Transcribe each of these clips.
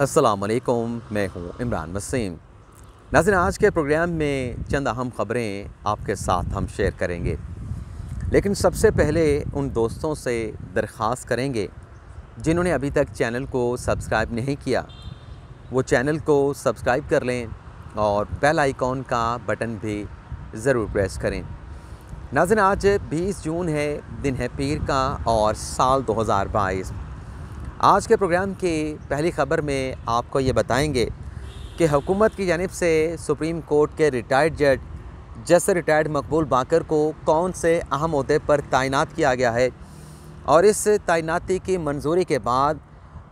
असलकुम मैं हूँ इमरान वसीम नाजिन आज के प्रोग्राम में चंद अहम ख़बरें आपके साथ हम शेयर करेंगे लेकिन सबसे पहले उन दोस्तों से दरख्वास्त करेंगे जिन्होंने अभी तक चैनल को सब्सक्राइब नहीं किया वो चैनल को सब्सक्राइब कर लें और बेल आइकॉन का बटन भी ज़रूर प्रेस करें नाजिन आज 20 जून है दिन है पीर का और साल 2022 आज के प्रोग्राम की पहली ख़बर में आपको ये बताएंगे कि हुकूमत की जानब से सुप्रीम कोर्ट के रिटायर्ड जज जस रिटायर्ड मकबूल बाकर को कौन से अहम अहदे पर तैनात किया गया है और इस तैनाती की मंजूरी के बाद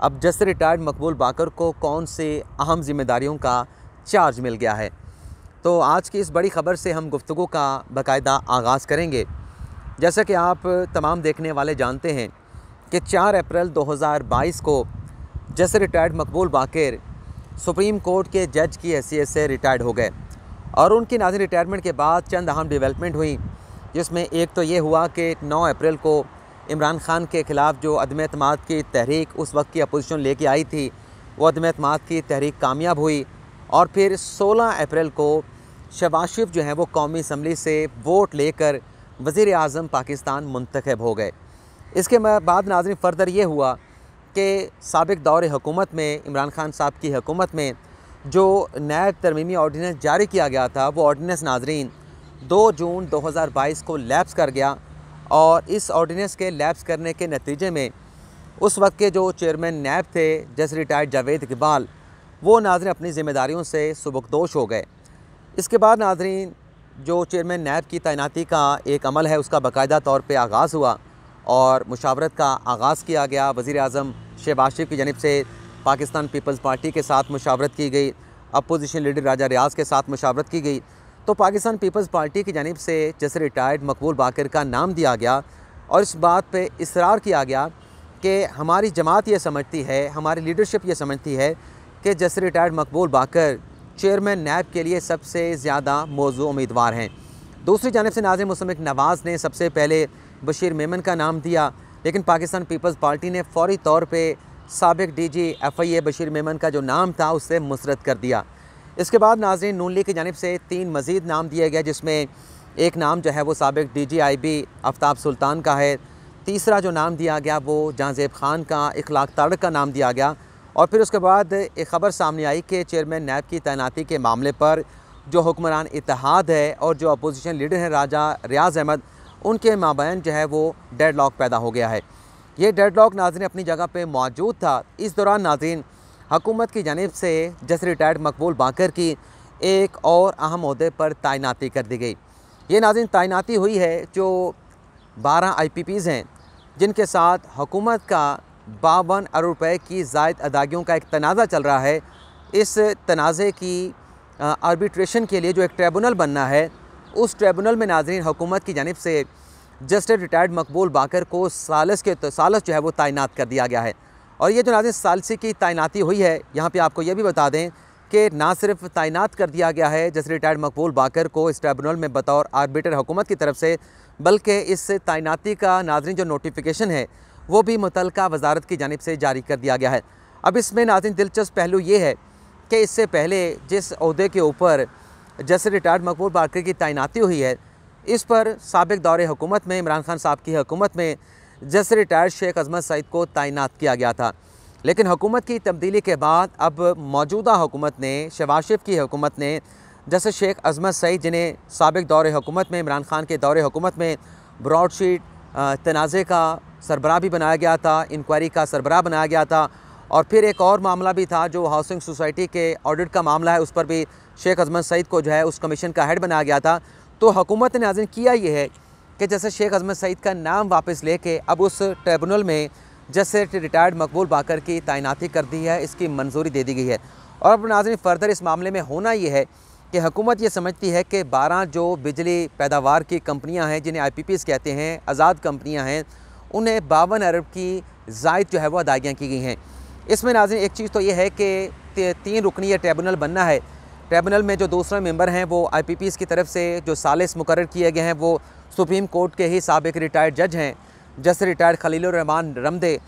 अब जस रिटायर्ड मकबूल बाकर को कौन से अहम जिम्मेदारियों का चार्ज मिल गया है तो आज की इस बड़ी ख़बर से हम गुफ्तु का बाकायदा आगाज़ करेंगे जैसा कि आप तमाम देखने वाले जानते हैं कि 4 अप्रैल 2022 को जैसे रिटायर्ड मकबूल बाकर सुप्रीम कोर्ट के जज की हैसियत से रिटायर्ड हो गए और उनकी नाजिर रिटायरमेंट के बाद चंद अहम डेवलपमेंट हुई जिसमें एक तो ये हुआ कि 9 अप्रैल को इमरान खान के ख़िलाफ़ जो अदम अतमाद की तहरीक उस वक्त की अपोजिशन लेके आई थी वो अदम अतमाद की तहरीक कामयाब हुई और फिर 16 अप्रैल को शबाशिफ जो हैं वो कौमी असम्बली से वोट लेकर वज़ी अजम पाकिस्तान मंतखब हो गए इसके बाद नाजरी फर्दर ये हुआ कि सबक दौर हकूमत में इमरान खान साहब की हकूमत में जो नायब तरमीमी ऑर्डीनेंस जारी किया गया था वो ऑर्डीनेंस नाजरीन 2 जून 2022 को लैप्स कर गया और इस ऑर्डीनेंस के लैप्स करने के नतीजे में उस वक्त के जो चेयरमैन नैब थे जैसे रिटायर्ड जावेद इकबाल वो नाजरें अपनी ज़िम्मेदारियों से सुबकदोश हो गए इसके बाद नाजरीन जो चेयरमैन नैब की तैनाती का एक अमल है उसका बाकायदा तौर पर आगाज़ हुआ और मुशावरत का आगाज़ किया गया वज़ी अजम शहबाज शरीफ की जानब से पाकिस्तान पीपल्स पार्टी के साथ मुशावरत की गई अपोजिशन लीडर राजा रियाज के साथ मुशावरत की गई तो पाकिस्तान पीपल्स पार्टी की जानब से जैसे रिटायर्ड मकबूल बाकर का नाम दिया गया और इस बात पर इसरार किया गया कि हमारी जमात ये समझती है हमारी लीडरशिप ये समझती है कि जैसे रिटायर्ड मकबूल बाकर चेयरमैन नैब के लिए सबसे ज़्यादा मौजू उम्मीदवार हैं दूसरी जानब से नाजिम मुसमिक नवाज़ ने सबसे पहले बशीर मेमन का नाम दिया लेकिन पाकिस्तान पीपल्स पार्टी ने फौरी तौर पर सबक D G F I A Bashir Memon का जो नाम था उससे मुसरत कर दिया इसके बाद नाजरन नून लीग की जानब से तीन मज़ीद नाम दिए गए जिसमें एक नाम जो है वो सबक D G I B Aftab Sultan का है तीसरा जो नाम दिया गया वो जहाँजेब खान का इखलाक तारक का नाम दिया गया और फिर उसके बाद एक ख़बर सामने आई कि चेयरमैन नैब की तैनाती के मामले पर जो हुक्मरान इतिहाद है और जो अपोजिशन लीडर हैं राजा रियाज अहमद उनके माबैन जो है वो डेड लॉक पैदा हो गया है ये डेड लॉक नाजरन अपनी जगह पर मौजूद था इस दौरान नाजरन हकूमत की जानब से जैसे रिटायर्ड मकबूल बाकर की एक और अहम अहदे पर तैनाती कर दी गई ये नाजिन तैनाती हुई है जो बारह आई पी पीज़ हैं जिनके साथ हुकूमत का बावन अरब रुपये की जायद अदागियों का एक तनाज़ा चल रहा है इस तनाज़े की आर्बिट्रेशन के लिए जो एक ट्रिब्यूनल बनना है उस ट्रिब्यूनल में नाजरीन हुकूमत की जानब से जस्टिस रिटायर्ड मकबूल बाकर को सालस के तो, सालस जो है वो तैनात कर दिया गया है और ये जो नाजिन सालसी की तैनाती हुई है यहाँ पर आपको ये भी बता दें कि ना सिर्फ तैनात कर दिया गया है जस्टिस रिटायर्ड मकबूल बाकर को इस ट्रिब्यूनल में बतौर आर्बिटर हुकूमत की तरफ से बल्कि इस तैनाती का नाजरन जो नोटिफिकेशन है वो भी मुतल वजारत की जानब से जारी कर दिया गया है अब इसमें नाजिन दिलचस्प पहलू ये है कि इससे पहले जिस अहदे के ऊपर जैसे रिटायर्ड मकबूल बारकर की तैनाती हुई है इस पर सबक दौरे हुकूमत में इमरान खान साहब की हुकूमत में जैसे रिटायर्ड शेख अजमत सईद को तैनात किया गया था लेकिन हुकूमत की तब्दीली के बाद अब मौजूदा हुकूमत ने शबाज शिफ की हुकूमत ने जैसे शेख अजमत सईद जिन्हें सबक दौर हुकूमत में इमरान खान के दौरे हुकूमत में ब्रॉडशीट तनाज़े का सरबराह भी बनाया गया था इंक्वायरी का सरबराह बनाया गया था और फिर एक और मामला भी था जो हाउसिंग सोसाइटी के ऑडिट का मामला है उस पर भी शेख अजमत सईद को जो है उस कमीशन का हेड बनाया गया था तो हुकूमत ने नाजिन किया ये है कि जैसे शेख अजमत सईद का नाम वापस ले के अब उस ट्रिब्यूनल में जैसे रिटायर्ड मकबूल बाकर की तैनाती कर दी है इसकी मंजूरी दे दी गई है और अब नाजन फर्दर इस मामले में होना ये है कि हुकूमत ये समझती है कि बारह जो बिजली पैदावार की कंपनियां हैं जिन्हें आई कहते हैं आज़ाद कंपनियां हैं उन्हें बावन अरब की जायद जो है वो अदायगियाँ की गई हैं इसमें नाजिन एक चीज़ तो ये है कि तीन रुकनी ट्रिब्यूनल बनना है ट्रिब्यूनल में जो दूसरा मेंबर हैं वो आईपीपीस की तरफ से जो सालिस मुकर किए गए हैं वो सुप्रीम कोर्ट के ही सबक रिटायर्ड जज हैं जैसे रिटायर्ड खलीलान रमदे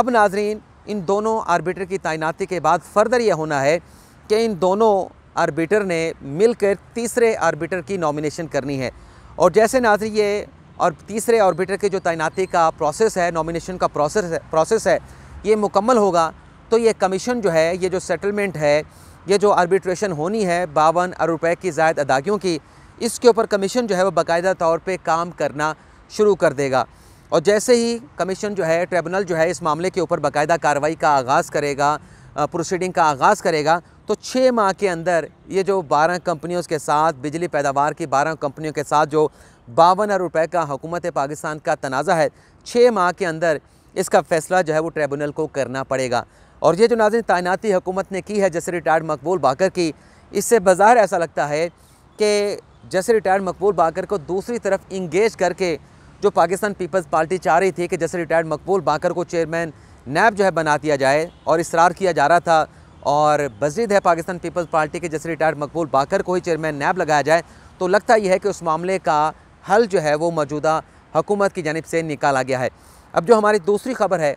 अब नाजरीन इन दोनों आर्बिटर की तैनाती के बाद फर्दर यह होना है कि इन दोनों आर्बिटर ने मिलकर तीसरे आर्बिटर की नॉमिनेशन करनी है और जैसे नाजरी ये और तीसरे ऑर्बिटर के जो तैनाती का प्रोसेस है नॉमिनेशन का प्रोसेस है प्रोसेस है ये मुकम्मल होगा तो ये कमीशन जो है ये जो सेटलमेंट है ये जो आर्बिट्रेशन होनी है बावन अरब रुपये की जायद अदागियों की इसके ऊपर कमीशन जो है वो बाकायदा तौर पे काम करना शुरू कर देगा और जैसे ही कमीशन जो है ट्रिब्यूनल जो है इस मामले के ऊपर बाकायदा कार्रवाई का आगाज़ करेगा प्रोसीडिंग का आगाज़ करेगा तो छः माह के अंदर ये जो बारह कंपनियों के साथ बिजली पैदावार की बारह कंपनियों के साथ जो बावन अरब रुपये का हुकूमत पाकिस्तान का तनाज़ा है छः माह के अंदर इसका फैसला जो है वो ट्रिब्यूनल को करना पड़ेगा और ये जो नाजिन तैनाती हुकूमत ने की है जैसे रिटायर्ड मकबूल बाकर की इससे बाहर ऐसा लगता है कि जैसे रिटायर्ड मकबूल बाकर को दूसरी तरफ इंगेज करके जो पाकिस्तान पीपल्स पार्टी चाह रही थी कि जैसे रिटायर्ड मकबूल बाकर को चेयरमैन नैब जो है बना दिया जाए और इसरार किया जा रहा था और बजरीद है पाकिस्तान पीपल्स पार्टी के जैसे रिटायर्ड मकबूल बाकर को ही चेयरमैन नैब लगाया जाए तो लगता यह है कि उस मामले का हल जो है वो मौजूदा हुकूमत की जानब से निकाला गया है अब जो हमारी दूसरी खबर है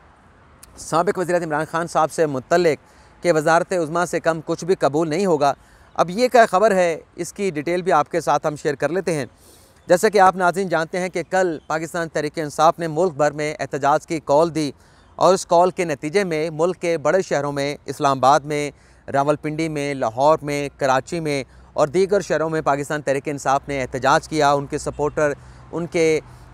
सबक वजी इमरान खान साहब से मुतलक कि वजारत उज़मा से कम कुछ भी कबूल नहीं होगा अब ये क्या खबर है इसकी डिटेल भी आपके साथ हम शेयर कर लेते हैं जैसे कि आप नाजिन जानते हैं कि कल पाकिस्तान तहरीक इंसाफ ने मुल्क भर में एहतजाज की कॉल दी और उस कॉल के नतीजे में मुल्क के बड़े शहरों में इस्लामाबाद में रावलपिंडी में लाहौर में कराची में और दीगर शहरों में पाकिस्तान तहरीक इंसाफ ने एहतजाज किया उनके सपोर्टर उनके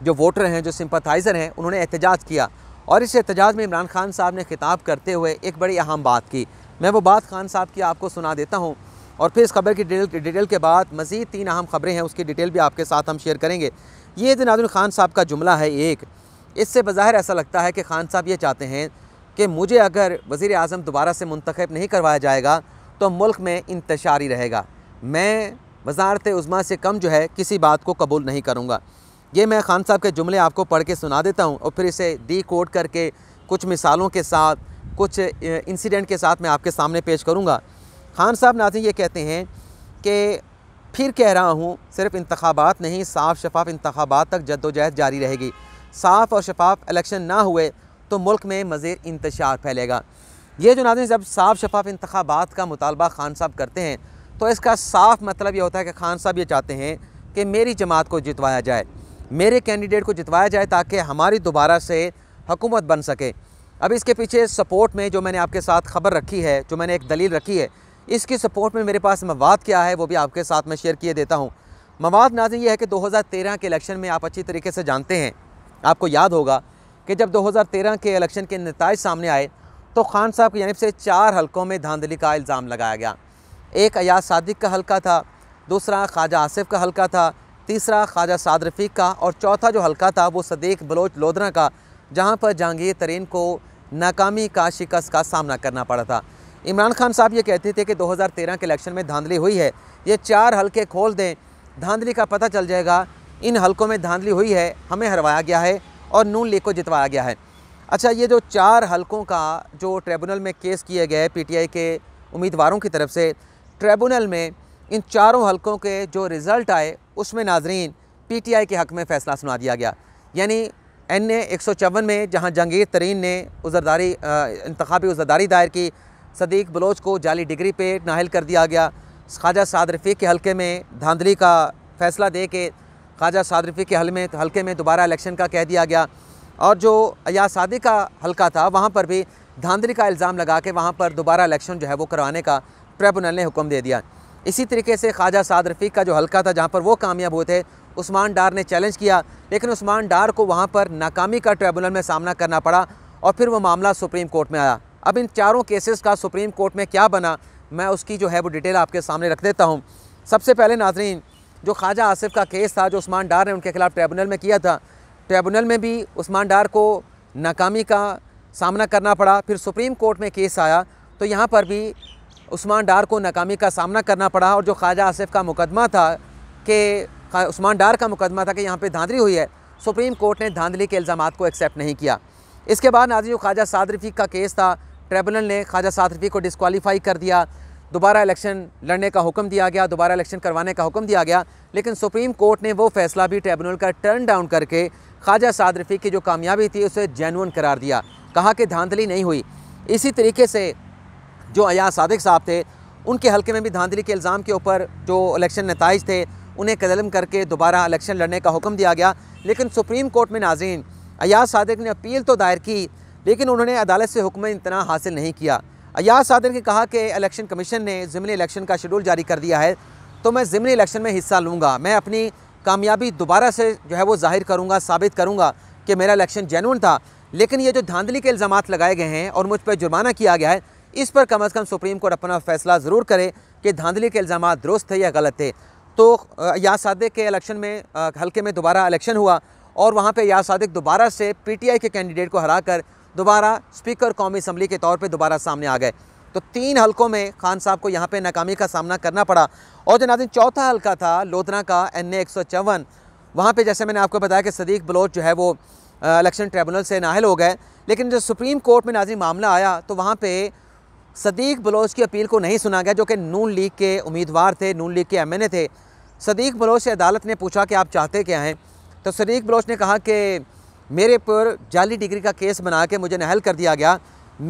जो वोटर हैं जो सिंपथाइज़र हैं उन्होंने एहतजाज किया और इस एहतजाज में इमरान खान साहब ने खिताब करते हुए एक बड़ी अहम बात की मैं वो बात खान साहब की आपको सुना देता हूँ और फिर इस खबर की डिटेल डिटेल के बाद मज़ीद तीन अहम खबरें हैं उसकी डिटेल भी आपके साथ हम शेयर करेंगे ये जनाजुल खान साहब का जुमला है एक इससे बाहर ऐसा लगता है कि खान साहब ये चाहते हैं कि मुझे अगर वज़ी अजम दोबारा से मंतखब नहीं करवाया जाएगा तो मुल्क में इंतशारी रहेगा मैं वजारत उज़मा से कम जो है किसी बात को कबूल नहीं करूँगा ये मैं खान साहब के जुमले आपको पढ़ के सुना देता हूँ और फिर इसे डी कोड करके कुछ मिसालों के साथ कुछ इंसिडेंट के साथ मैं आपके सामने पेश करूँगा खान साहब नाजिन ये कहते हैं कि फिर कह रहा हूँ सिर्फ इंतबात नहीं साफ़ शफाफ इंतबात तक जद्दोजहद जारी रहेगी साफ़ और शफाफ इलेक्शन ना हुए तो मुल्क में मज़ीद इंतशार फैलेगा ये जो नाजिन जब साफ शफाफ इंतबात का मुतालबा खान साहब करते हैं तो इसका साफ मतलब ये होता है कि खान साहब ये चाहते हैं कि मेरी जमात को जितवाया जाए मेरे कैंडिडेट को जितवाया जाए ताकि हमारी दोबारा से हुकूमत बन सके अब इसके पीछे सपोर्ट में जो मैंने आपके साथ खबर रखी है जो मैंने एक दलील रखी है इसकी सपोर्ट में मेरे पास मवाद क्या है वो भी आपके साथ मैं शेयर किए देता हूँ मवाद नाजी ये है कि 2013 के इलेक्शन में आप अच्छी तरीके से जानते हैं आपको याद होगा कि जब 2013 के इलेक्शन के नतज सामने आए तो खान साहब की जानब से चार हलकों में धांधली का इल्ज़ाम लगाया गया एक अयाज सादिक का हलका था दूसरा ख्वाजा आसिफ का हलका था तीसरा ख्वाजा साद रफ़ीक का और चौथा जो हल्का था वो सदीक बलोच लोधरा का जहाँ पर जहांगीर तरीन को नाकामी का शिकस्त का सामना करना पड़ा था इमरान खान साहब ये कहते थे कि 2013 के इलेक्शन में धांधली हुई है ये चार हलके खोल दें धांधली का पता चल जाएगा इन हलकों में धांधली हुई है हमें हरवाया गया है और नून लीग को जितवाया गया है अच्छा ये जो चार हलकों का जो ट्रिब्यूनल में केस किए गए पीटीआई के उम्मीदवारों की तरफ से ट्रिब्यूनल में इन चारों हलकों के जो रिज़ल्ट आए उसमें नाजरीन पी टी आई के हक़ में फ़ैसला सुना दिया गया यानी एन ए एक सौ चौवन में जहाँ जंगीर तरीन ने उजरदारी इंतबी उजरदारी दायर की सदीक बलोच को जाली डिग्री पे नाहल कर दिया गया ख्वाजा साद रफ़ी के हलके में धांधली का फ़ैसला दे के ख्वाजा साद रफ़ी के हल में हल्के में दोबारा इलेक्शन का कह दिया गया और जो अया सादी का हलका था वहाँ पर भी धांधली का इल्ज़ाम लगा के वहाँ पर दोबारा इलेक्शन जो है वो करवाने का ट्रिब्यूनल ने हुक्म दे दिया इसी तरीके से ख्वाजा साद रफ़ीक का जो हल्का था जहाँ पर वो कामयाब हुए थे उस्मान डार ने चैलेंज किया लेकिन उस्मान डार को वहाँ पर नाकामी का ट्रिब्यूनल में सामना करना पड़ा और फिर वो मामला सुप्रीम कोर्ट में आया अब इन चारों केसेस का सुप्रीम कोर्ट में क्या बना मैं उसकी जो है वो डिटेल आपके सामने रख देता हूँ सबसे पहले नाजरीन जो ख्वाजा आसिफ का केस था जो उस्मान डार ने उनके खिलाफ ट्रिब्यूनल में किया था ट्रिब्यूनल में भी उस्मान डार को नाकामी का सामना करना पड़ा फिर सुप्रीम कोर्ट में केस आया तो यहाँ पर भी उस्मान डार को नाकामी का सामना करना पड़ा और जो ख्वाजा आसिफ का मुकदमा था कि उस्मान डार का मुकदमा था कि यहाँ पे धांधली हुई है सुप्रीम कोर्ट ने धांधली के इल्ज़ाम को एक्सेप्ट नहीं किया इसके बाद नाजी ख्वाजा साद का केस था ट्रिब्यूनल ने ख्वाजा साद को डिसकॉलीफाई कर दिया दोबारा इलेक्शन लड़ने का हुक्म दिया गया दोबारा इलेक्शन करवाने का हुक्म दिया गया लेकिन सुप्रीम कोर्ट ने वो फैसला भी ट्रिब्यूनल का टर्न डाउन करके ख्वाजा साद की जो कामयाबी थी उसे जैन करार दिया कहा कि धांधली नहीं हुई इसी तरीके से जो अयाज सादिक साहब थे उनके हल्के में भी धांधली के इल्ज़ाम के ऊपर जो इलेक्शन नतज थे उन्हें कदम करके दोबारा इलेक्शन लड़ने का हुक्म दिया गया लेकिन सुप्रीम कोर्ट में नाजीन अयाज सादिक ने अपील तो दायर की लेकिन उन्होंने अदालत से हुक्म इतना हासिल नहीं किया अयाज सादिक ने कहा कि इलेक्शन कमीशन ने ज़मनी इलेक्शन का शेड्यूल जारी कर दिया है तो मैं ज़मनी इलेक्शन में हिस्सा लूँगा मैं अपनी कामयाबी दोबारा से जो है वो जाहिर करूँगा साबित करूँगा कि मेरा इलेक्शन जेनवन था लेकिन ये जो धांधली के इल्ज़ाम लगाए गए हैं और मुझ पर जुर्माना किया गया है इस पर कम अज़ कम सुप्रीम कोर्ट अपना फैसला ज़रूर करे कि धांधली के इल्ज़ाम दुरुस्त थे या गलत थे तो या सादिक के इलेक्शन में हल्के में दोबारा इलेक्शन हुआ और वहाँ पर या सादिक दोबारा से पी टी आई के कैंडिडेट को हरा कर दोबारा स्पीकर कौमी असम्बली के तौर पर दोबारा सामने आ गए तो तीन हलकों में खान साहब को यहाँ पर नाकामी का सामना करना पड़ा और जो नाजिन चौथा हलका था लोधना का एन ए एक सौ चौवन वहाँ पर जैसे मैंने आपको बताया कि सदीक बलोच जो है वो इलेक्शन ट्रिब्यूनल से नाहल हो गए लेकिन जब सुप्रीम कोर्ट में नाजिन मामला आया तो वहाँ पर सदीक बलोच की अपील को नहीं सुना गया जो कि नून लीग के उम्मीदवार थे नून लीग के एम थे सदीक बलोच से अदालत ने पूछा कि आप चाहते क्या हैं तो सदीक बलोच ने कहा कि मेरे पर जाली डिग्री का केस बना के मुझे नहल कर दिया गया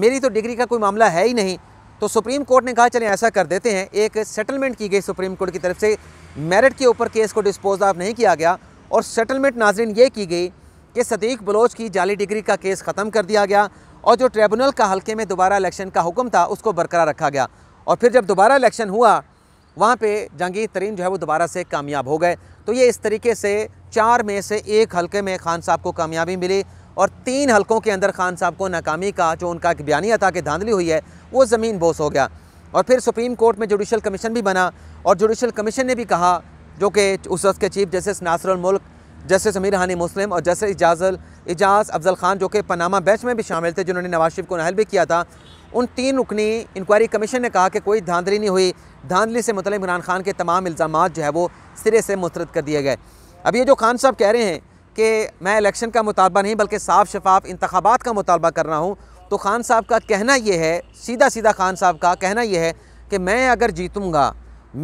मेरी तो डिग्री का कोई मामला है ही नहीं तो सुप्रीम कोर्ट ने कहा चले ऐसा कर देते हैं एक सेटलमेंट की गई सुप्रीम कोर्ट की तरफ से मेरिट के ऊपर केस को डिस्पोज ऑफ नहीं किया गया और सेटलमेंट नाजरन ये की गई कि सदीक बलोच की जाली डिग्री का केस ख़त्म कर दिया गया और जो ट्रिब्यूनल का हल्के में दोबारा इलेक्शन का हुक्म था उसको बरकरार रखा गया और फिर जब दोबारा इलेक्शन हुआ वहाँ पे जंगी तरीन जो है वो दोबारा से कामयाब हो गए तो ये इस तरीके से चार में से एक हल्के में खान साहब को कामयाबी मिली और तीन हलकों के अंदर खान साहब को नाकामी का जो उनका एक बयानिया था कि धांधली हुई है वो ज़मीन बोस हो गया और फिर सुप्रीम कोर्ट में जुडिशल कमीशन भी बना और जुडिशल कमीशन ने भी कहा जो कि उस वक्त के चीफ जस्टिस नासरुल मुल्क जस्टिस अमीर हानी मुस्लिम और जस्टिस इजाजल एजाज अफजल ख़ान जो कि पनामा बैच में भी शामिल थे जिन्होंने नवाज शरीफ को नहल भी किया था उन तीन रुकनी इंक्वायरी कमीशन ने कहा कि कोई धांधली नहीं हुई धांधली से मतलब इमरान खान के तमाम इल्ज़ाम जो है वो सिरे से मुस्रद कर दिए गए अब ये जो खान साहब कह रहे हैं कि मैं इलेक्शन का मुतालबा नहीं बल्कि साफ शफाफ इंतबात का मुतालबा कर रहा हूँ तो खान साहब का कहना यह है सीधा सीधा खान साहब का कहना यह है कि मैं अगर जीतूँगा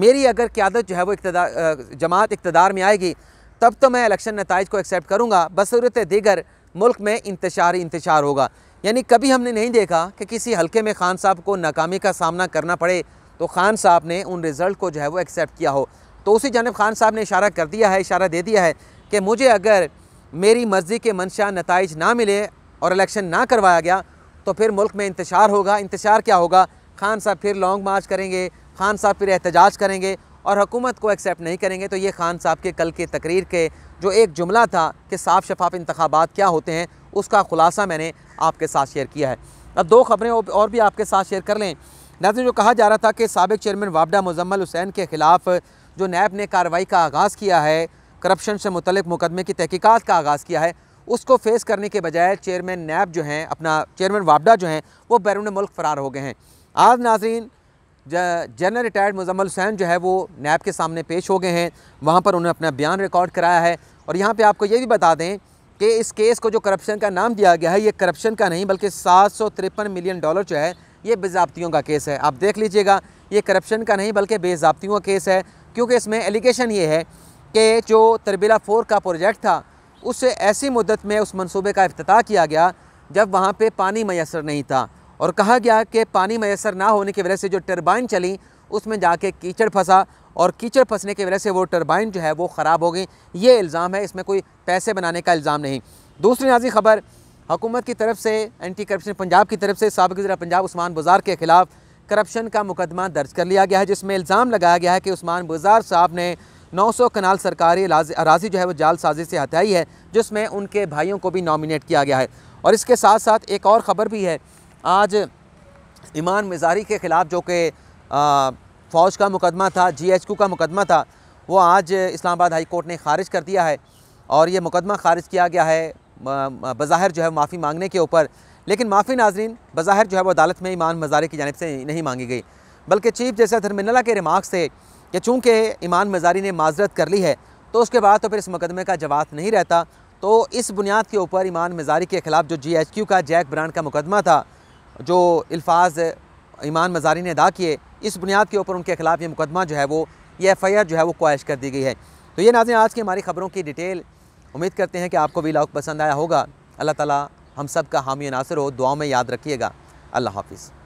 मेरी अगर क्यादत जो है वो इकतदार जमात इकतदार में आएगी तब तो मैं इलेक्शन नतज को एक्सेप्ट करूँगा बसूरत दीगर मुल्क में इंतशार इंतशार होगा यानी कभी हमने नहीं देखा कि किसी हल्के में खान साहब को नाकामी का सामना करना पड़े तो खान साहब ने उन रिज़ल्ट को जो है वो एक्सेप्ट किया हो तो उसी जानब खान साहब ने इशारा कर दिया है इशारा दे दिया है कि मुझे अगर मेरी मर्ज़ी के मंशा नतज ना मिले और इलेक्शन ना करवाया गया तो फिर मुल्क में इंतशार होगा इंतशार क्या होगा खान साहब फिर लॉन्ग मार्च करेंगे खान साहब फिर एहतजाज करेंगे और हुकूमत को एक्सेप्ट नहीं करेंगे तो ये खान साहब के कल के तकरीर के जो एक जुमला था कि साफ शफाफ इंतबात क्या होते हैं उसका ख़ुलासा मैंने आपके साथ शेयर किया है अब दो खबरें और भी आपके साथ शेयर कर लें नाजन जो कहा जा रहा था कि सबक चेयरमैन वाबडा मुजम्मल हुसैन के ख़िलाफ़ जो नैब ने कार्रवाई का आगाज़ किया है करप्शन से मुतलक मुकदमे की तहकीक़ात का आगाज़ किया है उसको फेस करने के बजाय चेयरमैन नैब जो हैं अपना चेयरमैन वाबडा जो हैं वो बैरून मुल्क फ़रार हो गए हैं आज नाजरीन जनरल रिटायर्ड मुजम्मल हुसैन जो है वो नैब के सामने पेश हो गए हैं वहाँ पर उन्होंने अपना बयान रिकॉर्ड कराया है और यहाँ पर आपको ये भी बता दें कि इस केस को जो करप्शन का नाम दिया गया है ये करप्शन का नहीं बल्कि सात मिलियन डॉलर जो है ये बेजाबतियों का केस है आप देख लीजिएगा ये करप्शन का नहीं बल्कि बेजाबतियों का केस है क्योंकि इसमें एलिगेशन ये है कि जो तरबीला फोर का प्रोजेक्ट था उससे ऐसी मुद्दत में उस मनसूबे का अफ्त किया गया जब वहाँ पर पानी मैसर नहीं था और कहा गया कि पानी मैसर ना होने की वजह से जो टरबाइन चली उसमें जाके कीचड़ फंसा और कीचड़ फंसने की वजह से वो टरबाइन जो है वो ख़राब हो गई ये इल्ज़ाम है इसमें कोई पैसे बनाने का इल्ज़ाम नहीं दूसरी नाजी खबर हुकूमत की तरफ से एंटी करप्शन पंजाब की तरफ से सबक ज़िला पंजाब उस्मान बाजार के ख़िलाफ़ करप्शन का मुकदमा दर्ज कर लिया गया है जिसमें इल्ज़ाम लगाया गया है कि उस्मान बाजार साहब ने 900 कनाल सरकारी अराजी जो है वो जाल साजी से हत्याई है जिसमें उनके भाइयों को भी नॉमिनेट किया गया है और इसके साथ साथ एक और ख़बर भी है आज ईमान मिजारी के ख़िलाफ़ जो कि फ़ौज का मुकदमा था जी एच क्यू का मुकदमा था वो आज इस्लामाबाद हाई कोर्ट ने खारिज कर दिया है और ये मुकदमा खारिज किया गया है बज़ाहिर जो है माफ़ी मांगने के ऊपर लेकिन माफ़ी नाजरीन बज़ाहिर जो है वो अदालत में ईमान मजारी की जानब से नहीं मांगी गई बल्कि चीफ जस्टिस धर्मिनला के रिमार्क से कि चूँकि ईमान मजारी ने माजरत कर ली है तो उसके बाद तो फिर इस मुकदमे का जवाब नहीं रहता तो इस बुनियाद के ऊपर ईमान मजारी के खिलाफ जो जी एच क्यू का जैक ब्रांड का मुकदमा था जो अल्फाज ईमान मजारी ने अदा किए इस बुनियाद के ऊपर उनके खिलाफ ये मुकदमा जो है वो ये एफ़ आई आर जो है वो क्वाइश कर दी गई है तो ये नाजिन आज की हमारी ख़बरों की डिटेल उम्मीद करते हैं कि आपको भी लाख पसंद आया होगा अल्लाह ताला हम सब का हामी नासर हो दुआ में याद रखिएगा अल्लाह हाफिज़